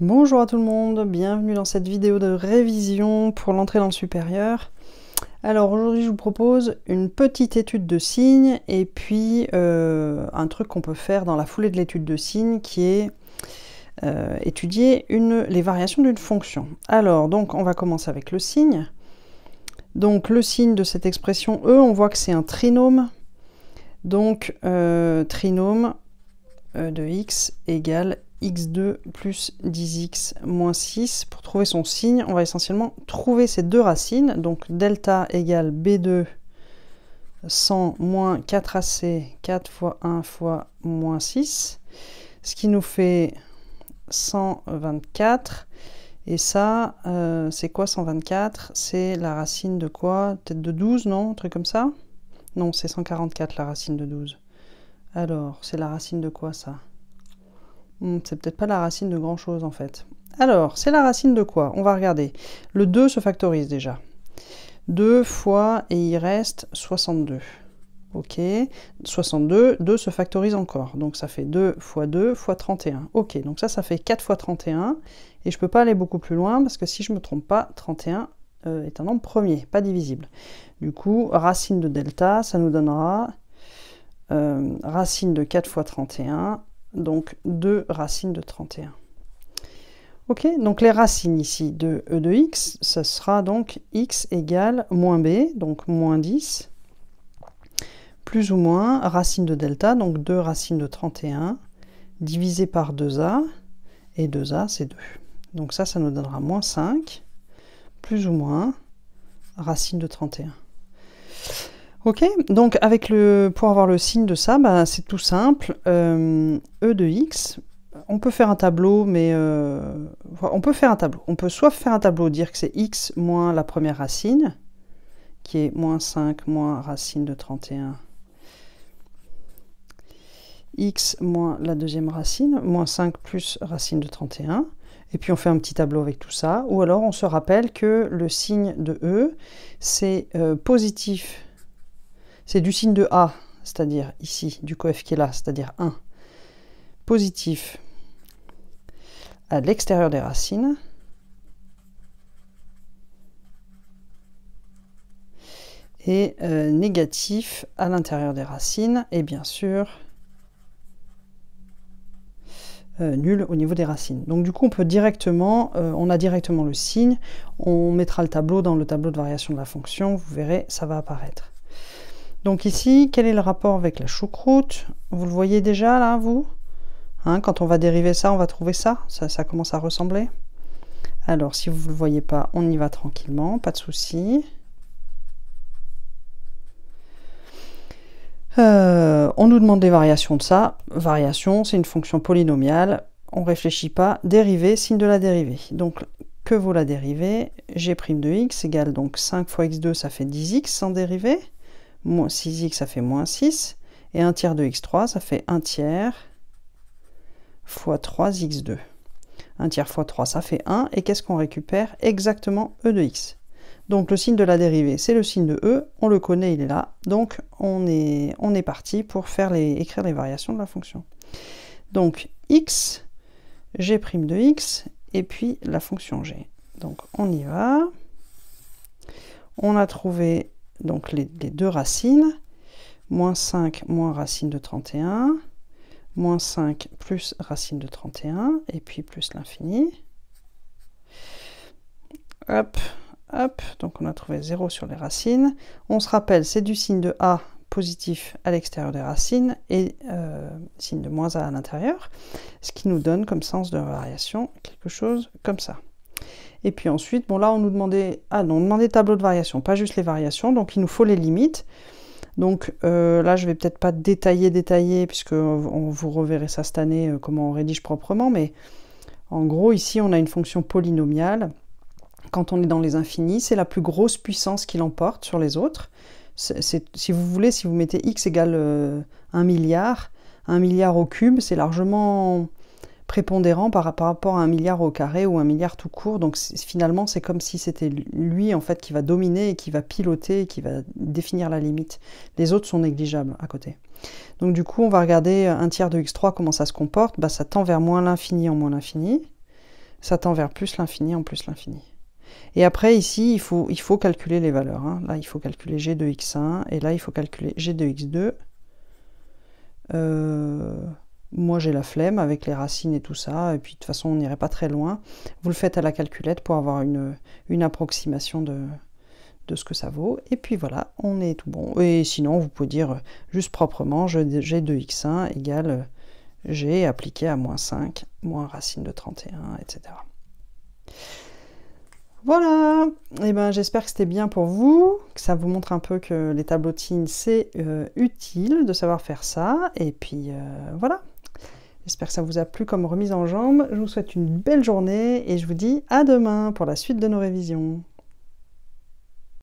Bonjour à tout le monde, bienvenue dans cette vidéo de révision pour l'entrée dans le supérieur. Alors aujourd'hui je vous propose une petite étude de signes et puis euh, un truc qu'on peut faire dans la foulée de l'étude de signes qui est euh, étudier les variations d'une fonction. Alors donc on va commencer avec le signe. Donc le signe de cette expression E, on voit que c'est un trinôme. Donc euh, trinôme de x égale x2 plus 10x moins 6. Pour trouver son signe, on va essentiellement trouver ces deux racines. Donc delta égale b2 100 moins 4ac, 4 fois 1 fois moins 6, ce qui nous fait 124. Et ça, euh, c'est quoi 124 C'est la racine de quoi Peut-être de 12, non Un truc comme ça Non, c'est 144 la racine de 12. Alors, c'est la racine de quoi ça Hmm, c'est peut-être pas la racine de grand chose en fait. Alors, c'est la racine de quoi On va regarder. Le 2 se factorise déjà. 2 fois, et il reste 62. Ok, 62, 2 se factorise encore. Donc ça fait 2 fois 2 fois 31. Ok, donc ça, ça fait 4 fois 31. Et je peux pas aller beaucoup plus loin parce que si je me trompe pas, 31 euh, est un nombre premier, pas divisible. Du coup, racine de delta, ça nous donnera euh, racine de 4 fois 31 donc 2 racines de 31. Ok, donc les racines ici de e de x, ce sera donc x égale moins b, donc moins 10, plus ou moins racine de delta, donc 2 racines de 31, divisé par 2a, et 2a c'est 2. Donc ça, ça nous donnera moins 5, plus ou moins racine de 31. Ok, donc avec le, pour avoir le signe de ça, bah, c'est tout simple. Euh, e de x, on peut faire un tableau, mais euh, on peut faire un tableau. On peut soit faire un tableau, dire que c'est x moins la première racine, qui est moins 5 moins racine de 31, x moins la deuxième racine, moins 5 plus racine de 31, et puis on fait un petit tableau avec tout ça, ou alors on se rappelle que le signe de e, c'est euh, positif c'est du signe de A, c'est-à-dire ici, du coef qui est là, c'est-à-dire 1, positif à l'extérieur des racines. et euh, négatif à l'intérieur des racines et bien sûr euh, nul au niveau des racines. Donc du coup on peut directement, euh, on a directement le signe, on mettra le tableau dans le tableau de variation de la fonction, vous verrez ça va apparaître. Donc ici, quel est le rapport avec la choucroute Vous le voyez déjà là, vous hein, Quand on va dériver ça, on va trouver ça. ça. commence à ressembler. Alors, si vous ne le voyez pas, on y va tranquillement, pas de souci. Euh, on nous demande des variations de ça. Variation, c'est une fonction polynomiale. On ne réfléchit pas. Dérivée, signe de la dérivée. Donc, que vaut la dérivée g' de x égale donc 5 fois x2, ça fait 10x sans dérivée. 6x, ça fait moins 6. Et 1 tiers de x3, ça fait 1 tiers fois 3x2. 1 tiers fois 3, ça fait 1. Et qu'est-ce qu'on récupère Exactement e de x. Donc le signe de la dérivée, c'est le signe de e. On le connaît, il est là. Donc on est, on est parti pour faire les, écrire les variations de la fonction. Donc x, g' de x, et puis la fonction g. Donc on y va. On a trouvé donc les, deux racines, moins 5 moins racine de 31, moins 5 plus racine de 31, et puis plus l'infini. Hop, hop, donc on a trouvé 0 sur les racines. On se rappelle, c'est du signe de A positif à l'extérieur des racines et euh, signe de moins A à l'intérieur, ce qui nous donne comme sens de variation quelque chose comme ça. Et puis ensuite, bon là, on nous demandait, ah non, on demandait tableau de variation, pas juste les variations, donc il nous faut les limites. Donc euh, là, je vais peut-être pas détailler, détailler, puisque on, vous reverrez ça cette année, euh, comment on rédige proprement, mais en gros, ici, on a une fonction polynomiale. Quand on est dans les infinis, c'est la plus grosse puissance qui l'emporte sur les autres. si vous voulez, si vous mettez x égale 1 euh, milliard, 1 milliard au cube, c'est largement prépondérant par, rapport à un milliard au carré ou un milliard tout court. Donc finalement, c'est comme si c'était lui en fait qui va dominer et qui va piloter et qui va définir la limite. Les autres sont négligeables à côté. Donc du coup, on va regarder un tiers de x3 comment ça se comporte. Bah, ça tend vers moins l'infini en moins l'infini. Ça tend vers plus l'infini en plus l'infini. Et après, ici, il faut, il faut calculer les valeurs. Hein. Là, il faut calculer g de x1, et là, il faut calculer g de x2. Euh moi j'ai la flemme avec les racines et tout ça, et puis de toute façon on n'irait pas très loin. Vous le faites à la calculette pour avoir une, approximation de, ce que ça vaut. Et puis voilà, on est tout bon. Et sinon, vous pouvez dire juste proprement, j'ai 2x1 égale g appliqué à moins 5, moins racine de 31, etc. Voilà, et eh ben, j'espère que c'était bien pour vous, que ça vous montre un peu que les tableautines, c'est euh, utile de savoir faire ça. Et puis euh, voilà. J'espère que ça vous a plu comme remise en jambe. Je vous souhaite une belle journée et je vous dis à demain pour la suite de nos révisions.